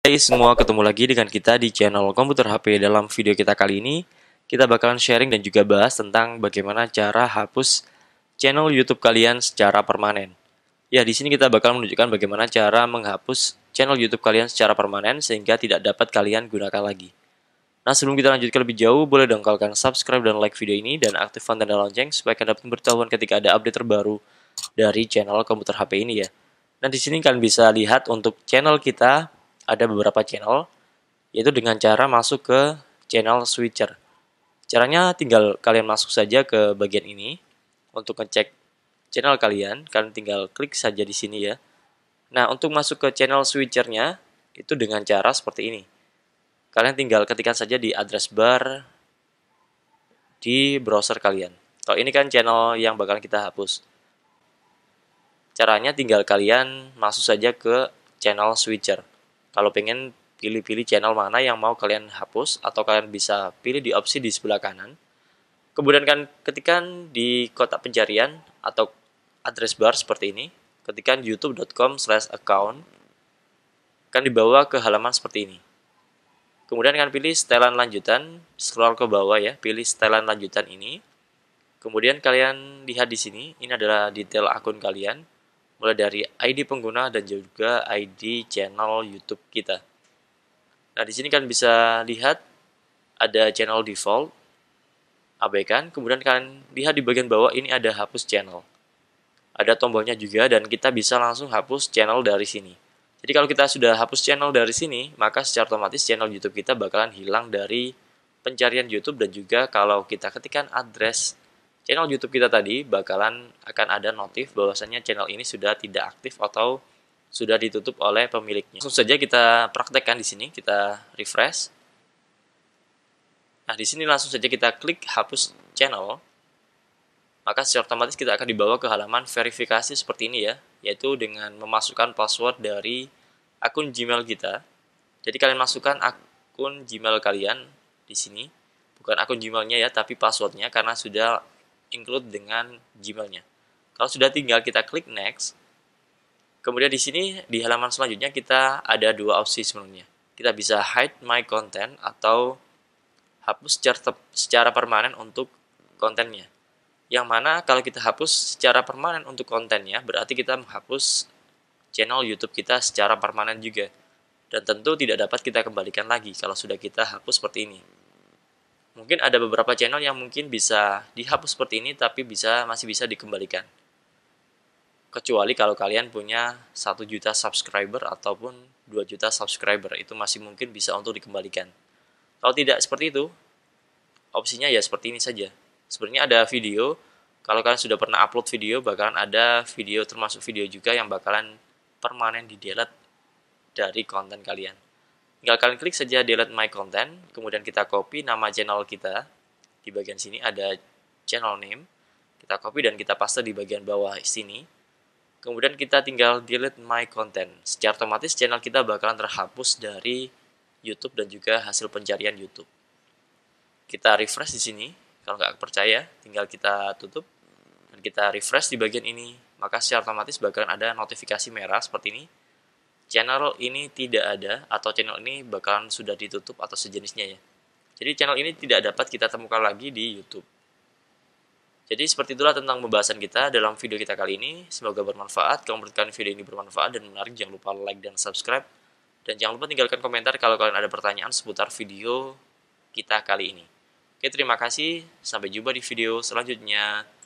Hai semua, ketemu lagi dengan kita di channel Komputer HP. Dalam video kita kali ini, kita bakalan sharing dan juga bahas tentang bagaimana cara hapus channel YouTube kalian secara permanen. Ya, di sini kita bakal menunjukkan bagaimana cara menghapus channel YouTube kalian secara permanen sehingga tidak dapat kalian gunakan lagi. Nah, sebelum kita lanjutkan lebih jauh, boleh dong kalian subscribe dan like video ini dan aktifkan tanda lonceng supaya kalian dapat bertahun ketika ada update terbaru dari channel Komputer HP ini ya. Nah, di sini kalian bisa lihat untuk channel kita ada beberapa channel, yaitu dengan cara masuk ke channel switcher. Caranya tinggal kalian masuk saja ke bagian ini untuk ngecek channel kalian. Kalian tinggal klik saja di sini ya. Nah, untuk masuk ke channel switchernya itu dengan cara seperti ini. Kalian tinggal ketikkan saja di address bar di browser kalian. Kalau ini kan channel yang bakal kita hapus. Caranya tinggal kalian masuk saja ke channel switcher. Kalau pengen pilih-pilih channel mana yang mau kalian hapus atau kalian bisa pilih di opsi di sebelah kanan. Kemudian kan ketikan di kotak pencarian atau address bar seperti ini, ketikan youtube.com/account kan dibawa ke halaman seperti ini. Kemudian kan pilih setelan lanjutan, scroll ke bawah ya, pilih setelan lanjutan ini. Kemudian kalian lihat di sini, ini adalah detail akun kalian mulai dari ID pengguna dan juga ID channel YouTube kita. Nah, di sini kalian bisa lihat ada channel default, abaikan, kemudian kalian lihat di bagian bawah ini ada hapus channel. Ada tombolnya juga dan kita bisa langsung hapus channel dari sini. Jadi kalau kita sudah hapus channel dari sini, maka secara otomatis channel YouTube kita bakalan hilang dari pencarian YouTube dan juga kalau kita ketikkan address channel YouTube kita tadi bakalan akan ada notif bahwasannya channel ini sudah tidak aktif atau sudah ditutup oleh pemiliknya. Langsung saja kita praktekkan di sini, kita refresh. Nah, di sini langsung saja kita klik hapus channel. Maka secara otomatis kita akan dibawa ke halaman verifikasi seperti ini ya, yaitu dengan memasukkan password dari akun Gmail kita. Jadi kalian masukkan akun Gmail kalian di sini, bukan akun Gmailnya ya, tapi passwordnya karena sudah include dengan Gmailnya. Kalau sudah tinggal kita klik next. Kemudian di sini di halaman selanjutnya kita ada dua opsi sebenarnya. Kita bisa hide my content atau hapus secara, secara permanen untuk kontennya. Yang mana kalau kita hapus secara permanen untuk kontennya berarti kita menghapus channel YouTube kita secara permanen juga. Dan tentu tidak dapat kita kembalikan lagi kalau sudah kita hapus seperti ini mungkin ada beberapa channel yang mungkin bisa dihapus seperti ini tapi bisa masih bisa dikembalikan kecuali kalau kalian punya 1 juta subscriber ataupun 2 juta subscriber itu masih mungkin bisa untuk dikembalikan kalau tidak seperti itu opsinya ya seperti ini saja sebenarnya ada video kalau kalian sudah pernah upload video bakalan ada video termasuk video juga yang bakalan permanen di delete dari konten kalian Tinggal kalian klik saja delete my content, kemudian kita copy nama channel kita. Di bagian sini ada channel name. Kita copy dan kita paste di bagian bawah sini. Kemudian kita tinggal delete my content. Secara otomatis channel kita bakalan terhapus dari YouTube dan juga hasil pencarian YouTube. Kita refresh di sini. Kalau nggak percaya, tinggal kita tutup dan kita refresh di bagian ini. Maka secara otomatis bakalan ada notifikasi merah seperti ini channel ini tidak ada atau channel ini bakalan sudah ditutup atau sejenisnya ya. Jadi channel ini tidak dapat kita temukan lagi di YouTube. Jadi seperti itulah tentang pembahasan kita dalam video kita kali ini. Semoga bermanfaat. Kalau menurut video ini bermanfaat dan menarik, jangan lupa like dan subscribe. Dan jangan lupa tinggalkan komentar kalau kalian ada pertanyaan seputar video kita kali ini. Oke, terima kasih. Sampai jumpa di video selanjutnya.